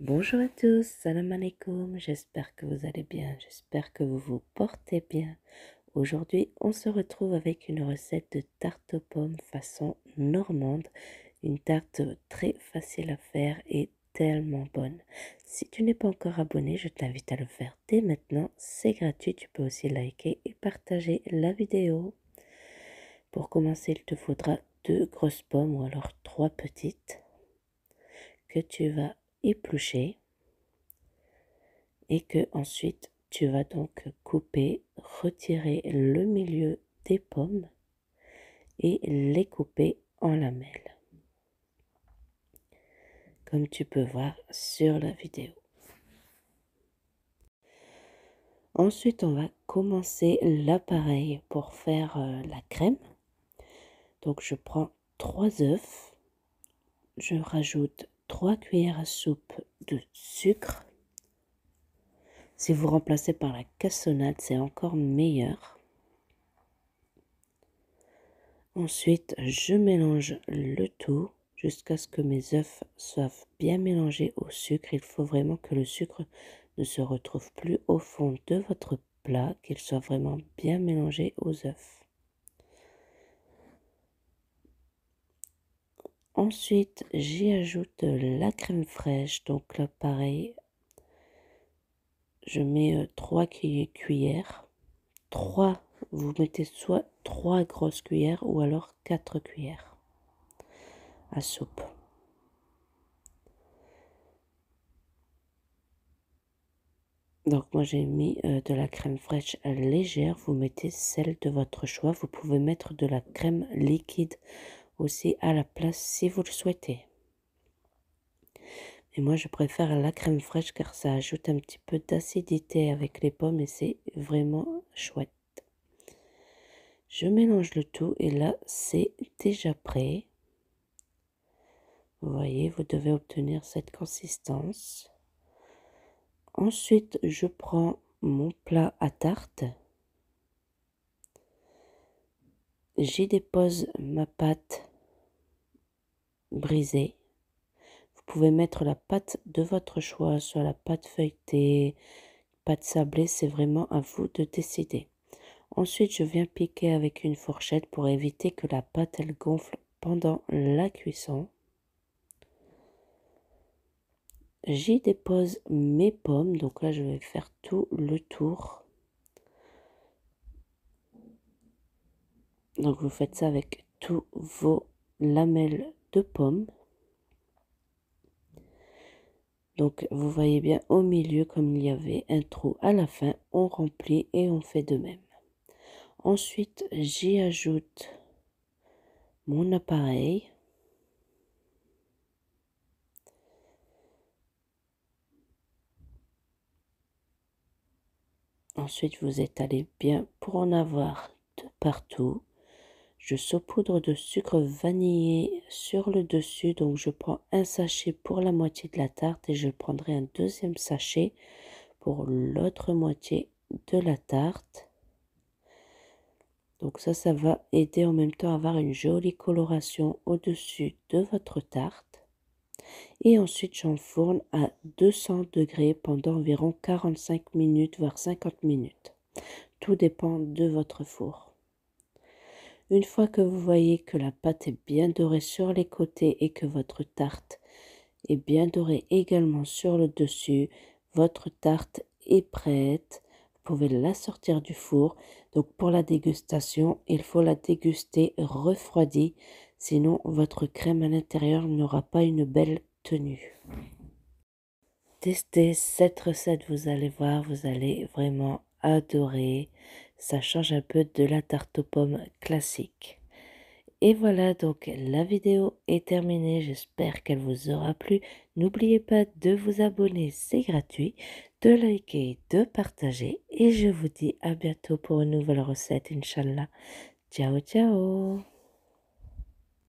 Bonjour à tous, salam alaikum, j'espère que vous allez bien, j'espère que vous vous portez bien. Aujourd'hui, on se retrouve avec une recette de tarte aux pommes façon normande, une tarte très facile à faire et tellement bonne. Si tu n'es pas encore abonné, je t'invite à le faire dès maintenant, c'est gratuit, tu peux aussi liker et partager la vidéo. Pour commencer, il te faudra deux grosses pommes ou alors trois petites que tu vas éplucher et que ensuite tu vas donc couper, retirer le milieu des pommes et les couper en lamelles. Comme tu peux voir sur la vidéo. Ensuite, on va commencer l'appareil pour faire euh, la crème. Donc, je prends trois œufs. Je rajoute 3 cuillères à soupe de sucre. Si vous remplacez par la cassonade, c'est encore meilleur. Ensuite, je mélange le tout jusqu'à ce que mes œufs soient bien mélangés au sucre. Il faut vraiment que le sucre ne se retrouve plus au fond de votre plat, qu'il soit vraiment bien mélangé aux œufs. Ensuite, j'y ajoute la crème fraîche. Donc là, pareil, je mets 3 euh, cuillères. 3, vous mettez soit 3 grosses cuillères ou alors 4 cuillères à soupe. Donc moi j'ai mis euh, de la crème fraîche légère, vous mettez celle de votre choix. Vous pouvez mettre de la crème liquide aussi à la place si vous le souhaitez. Et moi, je préfère la crème fraîche car ça ajoute un petit peu d'acidité avec les pommes et c'est vraiment chouette. Je mélange le tout et là, c'est déjà prêt. Vous voyez, vous devez obtenir cette consistance. Ensuite, je prends mon plat à tarte. J'y dépose ma pâte brisée. Vous pouvez mettre la pâte de votre choix, soit la pâte feuilletée, pâte sablée, c'est vraiment à vous de décider. Ensuite, je viens piquer avec une fourchette pour éviter que la pâte elle gonfle pendant la cuisson. J'y dépose mes pommes, donc là je vais faire tout le tour. Donc vous faites ça avec tous vos lamelles de pommes. Donc vous voyez bien au milieu comme il y avait un trou à la fin, on remplit et on fait de même. Ensuite j'y ajoute mon appareil. Ensuite vous étalez bien pour en avoir de partout. Je saupoudre de sucre vanillé sur le dessus. Donc je prends un sachet pour la moitié de la tarte et je prendrai un deuxième sachet pour l'autre moitié de la tarte. Donc ça, ça va aider en même temps à avoir une jolie coloration au-dessus de votre tarte. Et ensuite, j'enfourne à 200 degrés pendant environ 45 minutes, voire 50 minutes. Tout dépend de votre four. Une fois que vous voyez que la pâte est bien dorée sur les côtés et que votre tarte est bien dorée également sur le dessus, votre tarte est prête. Vous pouvez la sortir du four. Donc pour la dégustation, il faut la déguster refroidie, sinon votre crème à l'intérieur n'aura pas une belle tenue. Testez cette recette, vous allez voir, vous allez vraiment adorer ça change un peu de la tarte aux pommes classique. Et voilà donc la vidéo est terminée, j'espère qu'elle vous aura plu. N'oubliez pas de vous abonner, c'est gratuit, de liker, de partager et je vous dis à bientôt pour une nouvelle recette, Inch'Allah. Ciao ciao